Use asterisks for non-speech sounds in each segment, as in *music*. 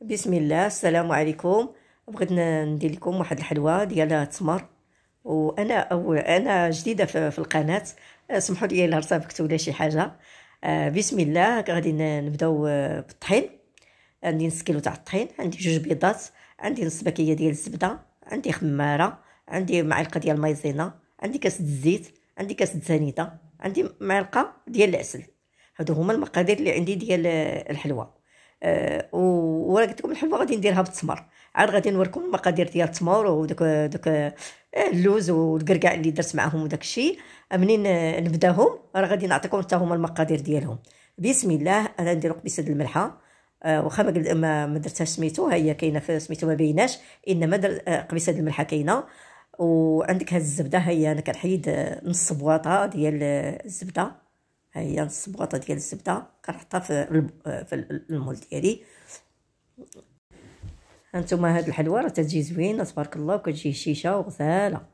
بسم الله السلام عليكم بغيت ندير لكم واحد الحلوه ديال التمر وانا أو انا جديده في القناه آه، سمحوا لي الا رسبكت ولا شي حاجه آه، بسم الله غادي نبداو آه، بالطحين عندي نص كيلو تاع الطحين عندي جوج بيضات عندي نص باكيه ديال الزبده عندي خماره عندي معلقه ديال المايزينا عندي كاس الزيت عندي كاس الزنيده عندي معلقه ديال العسل هادو هما المقادير اللي عندي ديال الحلوه آه، و قلت لكم الحلوه غادي نديرها بالتمر عاد غادي نوريكم المقادير ديال التمر ودوك دوك آه، اللوز والكركاع اللي درت معاهم وداك الشيء منين نبداهم راه غادي نعطيكم حتى هما المقادير ديالهم بسم الله انا ندير قبيصه الملحه آه، واخا ما ما درتهاش سميتو ها هي كاينه في سميتو ما بيناش انما قبيصه الملحه كاينه وعندك هاد الزبده ها هي انا كنحيد نص بواطه ديال الزبده هي الصبغطه ديال الزبده كنحطها في في المول ديالي هانتوما هاد الحلوه راه تجي زوينه تبارك الله وكتجي هشيشه وغزاله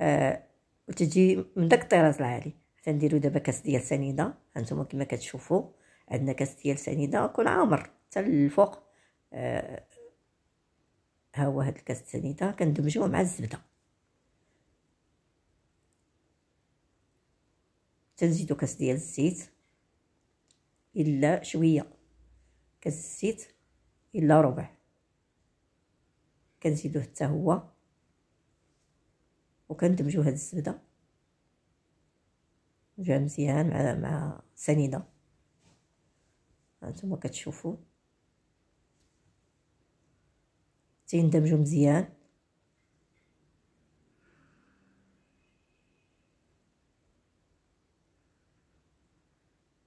آه وتجي من داك الطراز العالي حتى نديرو دابا كاس ديال سنيده هانتوما كما كتشوفوا عندنا كاس ديال سنيده كل عامر حتى الفوق آه ها هو هاد الكاس السنيده كندمجوه مع الزبده تنزيدو كاس ديال الزيت الا شويه كاس الزيت الا ربع كنزيدوه حتى هو وكندمجو هاد الزبده جا مزيان مع مع سنيده هانتوما كتشوفوا تيندمجو مزيان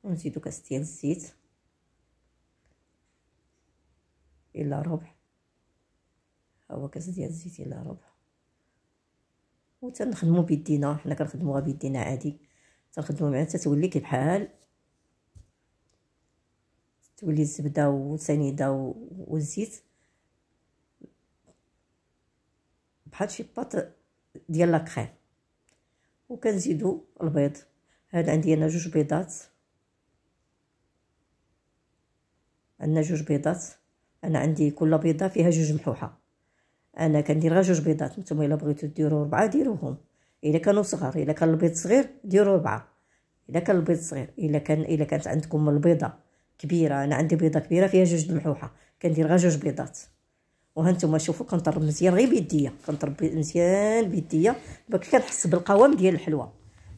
ونزيدو كاس ديال الزيت الا ربع ها هو كاس ديال الزيت الا ربع وتنخدمو بيدينا حنا كنخدموها بيدينا عادي تنخدمو معاها تتولي كي بحال تولي الزبده والسنيده والزيت بحال شي باط ديال لاكريم وكنزيدو البيض هاد عندي انا جوج بيضات عندنا جوج بيضات انا عندي كل بيضه فيها جوج محوحه انا كندير غير جوج بيضات نتوما الا بغيتو ديروا ربعه ديروهم الا كانوا صغار الا كان البيض صغير ديروا ربعه الا كان البيض صغير الا كان الا كانت عندكم البيضه كبيره انا عندي بيضه كبيره فيها جوج المحوحه كندير غير جوج بيضات وهانتوما شوفوا كنطرب مزيان غير بيديا كنطرب مزيان بيديا باك كنحس بالقوام ديال الحلوى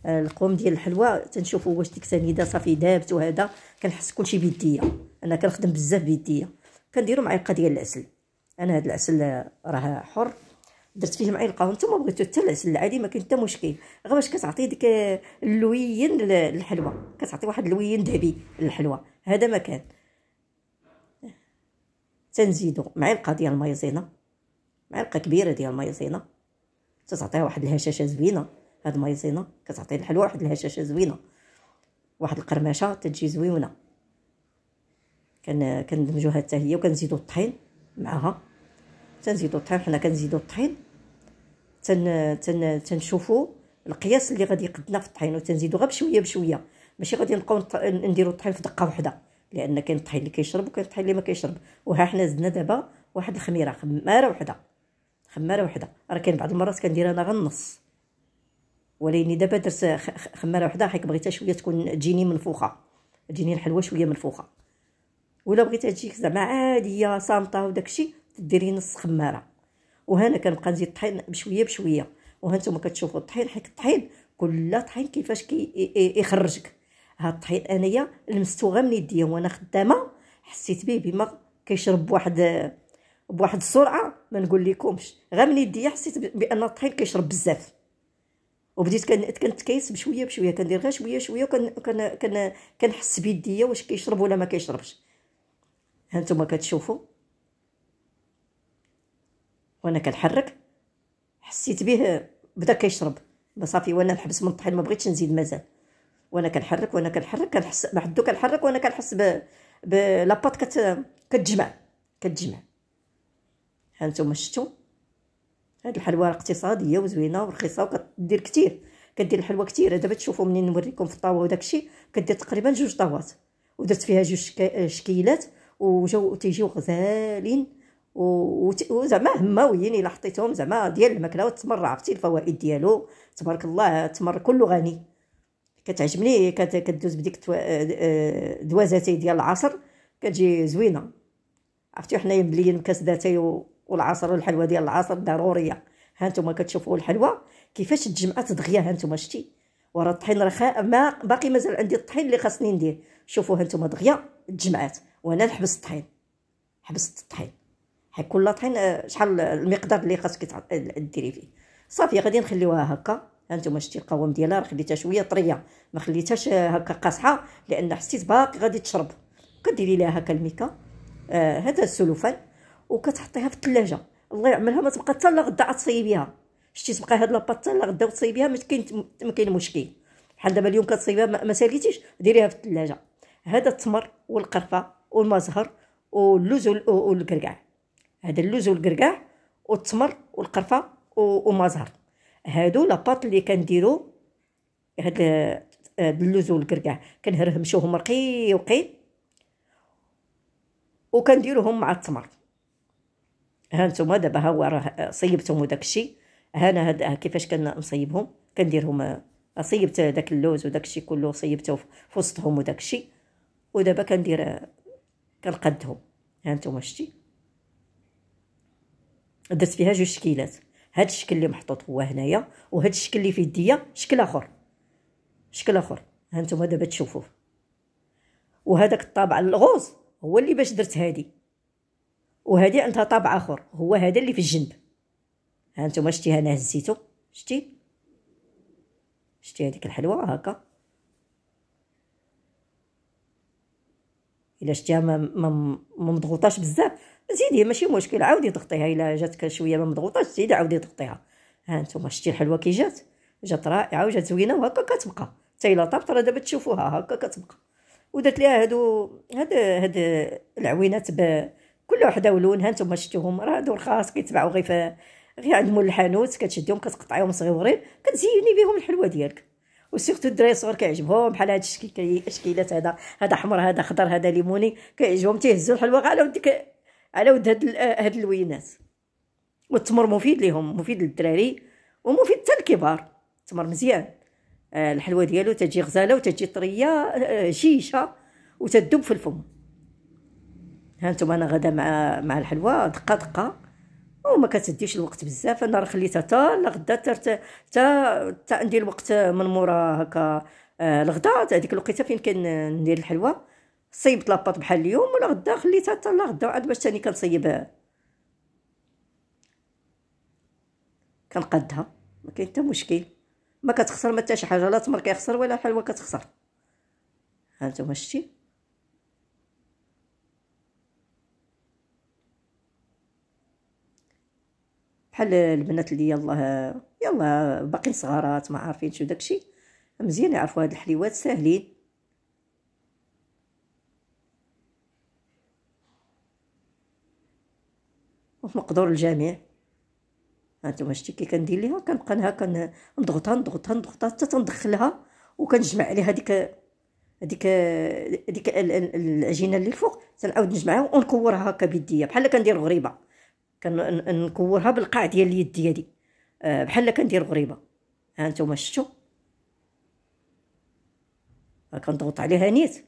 آه، القوام ديال الحلوى تنشوفوا واش ديك السنيده صافي دابت وهذا كنحس كلشي بيديا انا كنخدم بزاف بيديا كنديرو معلقه ديال العسل انا هاد العسل راه حر درت فيه معلقه وانتم بغيتو حتى العسل العادي ما كاين حتى مشكل غير باش كتعطي ديك اللوين للحلوه كتعطي واحد اللوين ذهبي للحلوه هذا ما كان تنزيدو معلقه ديال المايزينا معلقه كبيره ديال المايزينا تتعطيها واحد الهشاشه زوينه هاد المايزينا كتعطي الحلوه واحد الهشاشه زوينه واحد القرمشه تتجي زويونه كندمجوها حتى هي وكنزيدو الطحين معاها تنزيدو الطحين حنا كنزيدو الطحين تن تن تنشوفوا القياس اللي غادي يقدنا في الطحين وتنزيدو غير بشويه بشويه ماشي غادي نبقاو نديرو الطحين في دقه واحده لان كاين الطحين اللي كيشرب وكاين الطحين اللي ما كيشرب وها حنا زدنا دابا واحد الخميره خماره وحده خماره وحده راه كاين بعض المرات كندير انا غير النص ولكن دابا درت خماره وحده حيت بغيتها شويه تكون تجيني منفوخه تجيني الحلوه شويه منفوخه ولا بغيتها تجيك زعما عاديه صامته وداكشي ديري نص خماره وهنا كنبقى نزيد الطحين بشويه بشويه وهانتوما كتشوفوا الطحين حيت الطحين كل طحين كيفاش كي هاد الطحين انايا لمستو غير من يديا وانا خدامه حسيت به بما كيشرب بواحد بواحد السرعه ما نقول لكمش غير من يديا حسيت بان الطحين كيشرب بزاف وبديت كنتكيس بشويه بشويه كندير غير شويه شويه وكنحس بيديا واش كيشرب ولا ما كيشربش هانتوما كتشوفوا وانا كنحرك حسيت به بدا كيشرب صافي وانا نحبس من الطحين ما بغيتش نزيد مازال وانا كنحرك وانا كنحرك كنحس بحدو كنحرك وانا كنحس ب ب لاباط كت كتجمع كتجمع ها نتوما شفتوا هاد الحلوى اقتصاديه وزوينه ورخيصه وكدير كتير كدير الحلوى كثير دابا تشوفوا منين نوريكم في الطاوه وداكشي كدير تقريبا جوج طاوات ودرت فيها جوج شكيلات وجاو تيجيو غزالين وزعما هماويين الا حطيتهم زعما ديال الماكله والتمر عرفتي الفوائد ديالو تبارك الله التمر كله غني كتعجبني كدوز بديك آه، آه، دوازاتي ديال العصر كتجي زوينه عرفتي حنايا مبليين كاس داتاي والعصر والحلوه ديال العصر ضروريه هانتوما كتشوفوا الحلوه كيفاش تجمعات دغيا هانتوما شتي ورا الطحين رخاء ما باقي مازال عندي الطحين اللي خاصني ندير شوفوا هانتوما دغيا تجمعات وهنا نحبس الطحين حبست الطحين حيكون الطحين آه، شحال المقدار اللي خاصك آه، ديري فيه صافي غادي نخليوها هكا هانتوما شتي القوام ديالها راه خليتها شويه طريه ما خليتهاش آه، هكا قاصحه لان حسيت باقي غادي تشرب كديري لها هكا الميكا آه هذا السلوفان وكتحطيها في الثلاجه الله يعملها ما تبقى حتى لغدا عاد تصيبيها شتي تبقى هاد لاباط حتى لغدا وتصيبيها ما كاين ما كاين مشكل بحال دابا اليوم كتصيبيها ما ساليتيش ديريها في الثلاجه هذا التمر والقرفه والمزهر واللوز والقرقاع هذا اللوز والقرقاع والتمر والقرفه والمزهر هادو لاباط اللي كنديرو هاد اللوز والقرقاع كنهرهمشوهم رقيقين وكنديروهم مع التمر ها نتوما دابا ها هو راه صيبتهم وداك الشيء ها انا هاد كيفاش كنصيبهم كنديرهم صيبت داك اللوز وداك الشيء كله صيبته في وسطهم وداك الشيء ودابا كندير كنقدهم ها نتوما شتي درت فيها جوج شكيلات هاد الشكل اللي محطوط هو هنايا وهاد الشكل اللي في يديا شكل اخر شكل اخر ها نتوما دابا تشوفوه وهذاك الطابع الغوز هو اللي باش درت هادي وهادي عندها طابع اخر هو هذا اللي في الجنب ها نتوما شتي انا هزيتو شتي شتي هذيك الحلوه هكا الا شتيها ما, ما, مضغوطاش بزاف زيدي ماشي مشكل عاودي ضغطيها الا جاتك شويه ما مضغوطاش زيدي عاودي ضغطيها ها نتوما شتي الحلوه كي جات جات رائعه وجات زوينه وهكا كتبقى حتى الا طابت راه دابا تشوفوها هكا كتبقى ودرت ليها هادو هاد هاد العوينات بكل كل وحده ولونها نتوما شتوهم راه هادو رخاص كيتباعو غير في غير عند مول الحانوت كتشديهم كتقطعيهم صغيورين كتزيني بهم الحلوه ديالك وسيرتو الدراري الصغار كيعجبهم بحال هاد الاشكيلات هذا هذا احمر هذا خضر هذا ليموني كيعجبهم تيهزوا الحلوه على ود على ود هاد هاد اللوينات والتمر مفيد ليهم مفيد للدراري ومفيد حتى للكبار التمر مزيان آه، الحلوه ديالو تجي غزاله وتجي طريه جيشه آه، وتدب في الفم ها انتم انا غدا مع مع الحلوه دقه دقه وما كتديش الوقت بزاف انا راه خليتها حتى لغدا حتى حتى ندير الوقت من مورا هكا الغدا آه، هذيك الوقيته فين ندير الحلوه صيبت لاباط بحال اليوم ولا غدا خليتها حتى لغدا عاد باش ثاني كنصيب كنقادها ما كاين حتى مشكل ما كتخسر ما حتى شي حاجه لا تمر كيخسر ولا الحلوه كتخسر هانتوما شتي بحال البنات اللي يلاه يلاه باقيين صغارات ما شو وداكشي مزيان يعرفوا هاد الحليوات ساهلين وفي مقدور الجميع هانتوما شتي كي كندير ليها كنبقى نها كنضغطها نضغطها نضغطها حتى تندخلها وكنجمع عليها هذيك هذيك هذيك العجينه اللي الفوق تنعاود نجمعها ونكورها هكا بيديا بحال كندير غريبه كنكورها بالقاع ديال اليد ديالي آه بحال كندير غريبه ها نتوما شفتو آه، كنضغط عليها نيت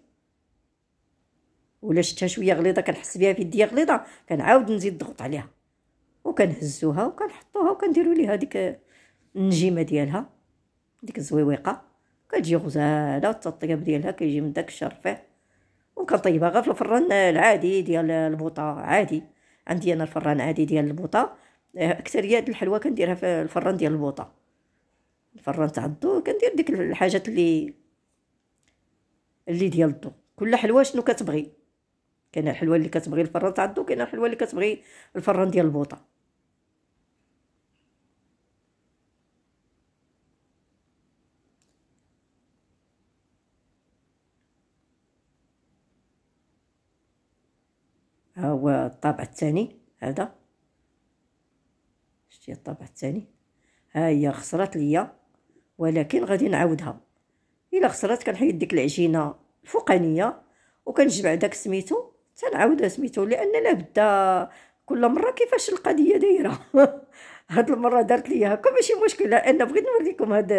ولا شتها شويه غليظه كنحس بها في يدي غليظه كنعاود نزيد نضغط عليها وكنهزوها وكنحطوها وكنديروا ليها ديك النجيمه ديالها ديك الزويويقه كتجي غزاله الطياب ديالها كيجي من داك الشرفه وكنطيبها غير في الفران العادي ديال البوطه عادي عندي انا الفران عادي ديال البوطه آه، اكثريه هاد الحلوه كنديرها في الفران ديال البوطه الفران تاع الضو كندير ديك الحاجات اللي اللي ديال الضو كل حلوه شنو كتبغي كاينه الحلوه اللي كتبغي الفران تاع الضو كاينه الحلوه اللي كتبغي الفران ديال البوطه الطابع الثاني هذا شتي الطابع الثاني ها هي خسرات ليا ولكن غادي نعاودها الا خسرات كنحيد ديك العجينه الفوقانيه وكنجمع داك سميتو تنعاودها سميتو لان بدا كل مره كيفاش القضيه دايره *laughs* هاد المره دارت ليا هكا ماشي مشكله انا بغيت نوريكم هاد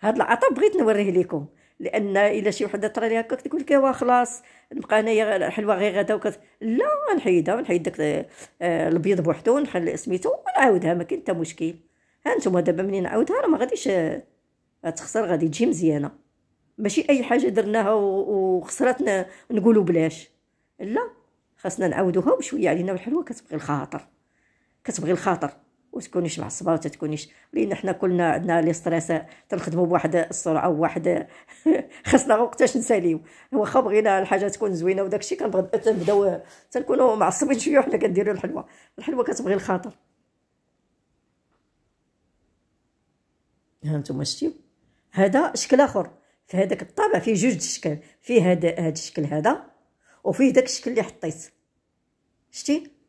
هاد العطب بغيت نوريه لكم لان الا شي وحده طرى لي هكاك تقول لك خلاص نبقى انايا الحلوه غير غدا وكذا لا نحيدها نحيد داك آه، البيض بوحدو نحل سميتو ونعاودها ما كاين حتى مشكل ها نتوما دابا ملي نعاودها راه ما غاديش آه، تخسر غادي تجي مزيانه ماشي اي حاجه درناها وخسرتنا نقولوا بلاش لا خاصنا نعاودوها وبشويه علينا والحلوه كتبغي الخاطر كتبغي الخاطر وتكونيش معصبه وتتكونيش لان حنا كلنا عندنا لي ستريس تنخدموا بواحد السرعه وواحد *laughs* خاصنا وقتاش نساليو واخا بغينا الحاجه تكون زوينه وداك الشيء تنبداو تنكونوا معصبين شويه وحنا كنديروا الحلوه الحلوه كتبغي الخاطر ها انتم شتيو هذا شكل اخر في هذاك الطابع فيه جوج الشكل فيه هذا هذا الشكل هذا وفيه داك الشكل اللي حطيت شتي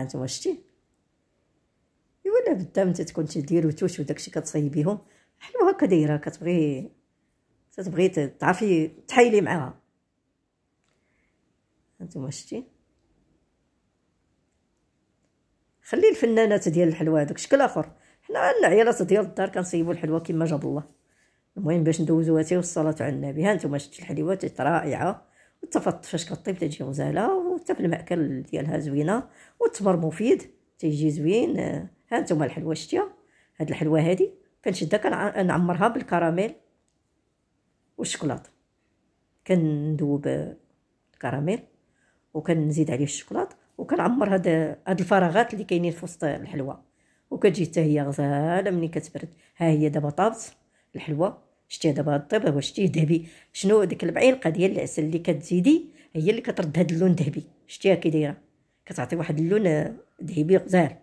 انت واش شتي ايوا لا بدا انت تكون تدير وتوش وداكشي كتصايبيهم حلوه هكا دايره كتبغي تتبغي تعرفي تحايلي معاها واش شتي خلي الفنانات ديال الحلوى هذاك شكل اخر حنا العيالات ديال الدار كنصيبو الحلوى كما جاب الله المهم باش ندوزوها تي والصلاه على النبي ها نتوما شفتي الحلوى رائعه تفط فاش كطيب تجي غزاله وحتى في المأكل ديالها زوينه والتمر مفيد تيجي زوين ها نتوما الحلوه شتيها هاد الحلوه هادي كنشدها كنعمرها بالكراميل والشوكولاط كندوب الكراميل وكنزيد عليه الشوكولاط وكنعمر هاد هاد الفراغات اللي كاينين في وسط الحلوه وكتجي حتى هي غزاله ملي كتبرد ها هي دابا طابت الحلوه شتي دابا الطيب واش شتي ذهبي شنو ديك البعيلقه ديال العسل اللي كتزيدي هي اللي كترد هاد اللون ذهبي شتيها كي دايره كتعطي واحد اللون ذهبي غزال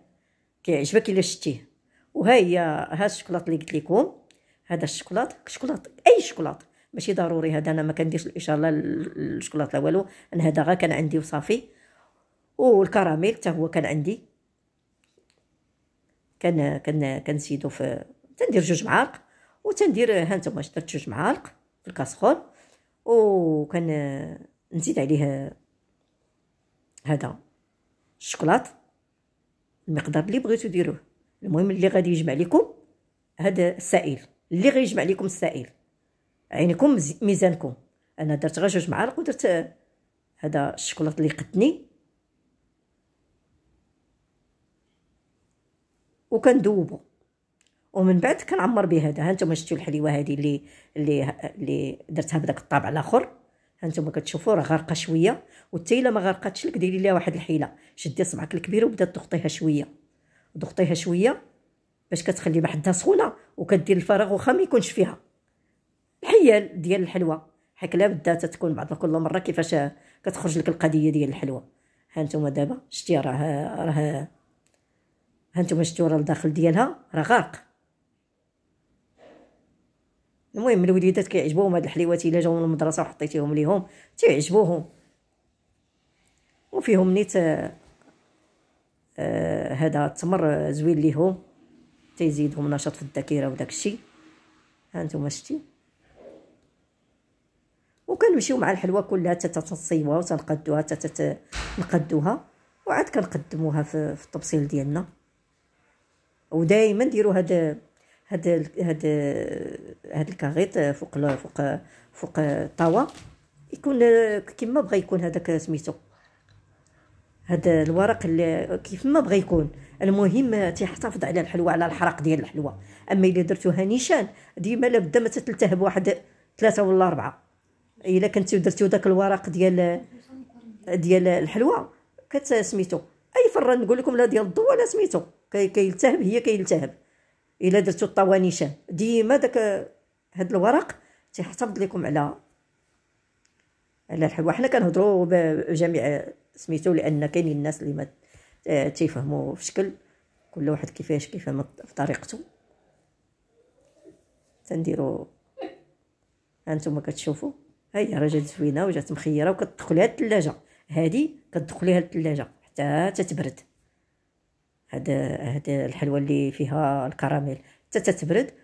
كيعجبك الا شتيه وها هي ها الشكلاط اللي قلت لكم هذا الشكلاط شكلاط اي شكلاط ماشي ضروري هذا انا ما كنديرش الله الشكلاط لا والو انا هذا غا كان عندي وصافي والكراميل حتى هو كان عندي كان كان كنسيدو في تندير جوج معالق وتندير ها نتوما درت جوج معالق في الكاسرول وكان نزيد عليه هذا الشوكولات المقدار اللي بغيتو ديروه المهم اللي غادي يجمع لكم هذا السائل اللي غيجمع لكم السائل عينكم ميزانكم انا درت غير جوج معالق ودرت هذا الشوكولات اللي قدني وكندوبو ومن بعد كنعمر بهذا ها نتوما شفتوا الحليوه هذه اللي اللي اللي درتها بداك الطابع الاخر ها نتوما كتشوفوا راه غارقه شويه وحتى الا ما غرقاتش لك ديري ليها واحد الحيله شدي صبعك الكبير وبدا تضغطيها شويه ضغطيها شويه باش كتخلي بحدها سخونه وكدير الفراغ واخا ما يكونش فيها الحيال ديال الحلوه حكله بالذات تكون بعض كل مره كيفاش كتخرج لك القضيه ديال الحلوه ها دابا شتي راه راه ها نتوما شتي راه الداخل ديالها راه غارق المهم الوليدات كيعجبوهم هاد الحليوات الا جاو من المدرسه وحطيتيهم ليهم تيعجبوهم وفيهم نيت آه، آه، هذا آه التمر زوين ليهم تيزيدهم نشاط في الذاكره وداك الشيء ها نتوما شتي وكنمشيو مع الحلوه كلها حتى تتصيوها وتنقدوها حتى تنقدوها وعاد كنقدموها في الطبسيل ديالنا ودائما ديروا هذا هاد هاد هاد الكاغيط فوق فوق فوق الطاوه يكون كيما بغا يكون هذاك سميتو هاد الورق اللي كيف ما بغى يكون المهم تيحتفظ على الحلوى على الحرق ديال الحلوى اما الا درتوها نيشان ديما لابد ما تتلتهب واحد ثلاثه ولا اربعه الا كنتي درتو داك الورق ديال ديال الحلوى كتسميتو اي فران نقول لكم لا ديال الضو ولا سميتو كيلتهب هي كيلتهب الا درتو الطوانيشه ديما داك هاد الورق تيحتفظ لكم على على الحلوى حنا كنهضروا بجميع سميتو لان كاينين الناس اللي ما تيفهموا في شكل كل واحد كيفاش كيفهم في طريقته تنديروا هانتوما كتشوفوا ها هي راه جات زوينه وجات مخيره وكتدخل الثلاجه هذه كتدخليها الثلاجه حتى تتبرد هاد هاد الحلوه اللي فيها الكراميل حتى تتبرد